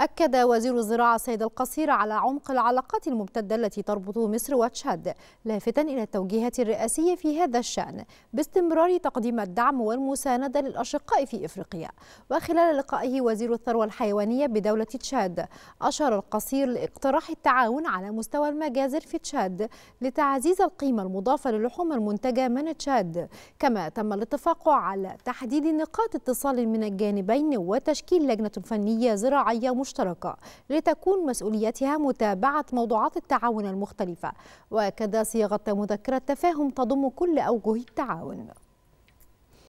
أكد وزير الزراعة سيد القصير على عمق العلاقات الممتدة التي تربط مصر وتشاد لافتا إلى التوجيهات الرئاسية في هذا الشأن باستمرار تقديم الدعم والمساندة للأشقاء في إفريقيا وخلال لقائه وزير الثروة الحيوانية بدولة تشاد أشار القصير لاقتراح التعاون على مستوى المجازر في تشاد لتعزيز القيمة المضافة للحوم المنتجة من تشاد كما تم الاتفاق على تحديد نقاط اتصال من الجانبين وتشكيل لجنة فنية زراعية مش المشتركة لتكون مسؤوليتها متابعة موضوعات التعاون المختلفة وأكد صياغة مذكرة تفاهم تضم كل أوجه التعاون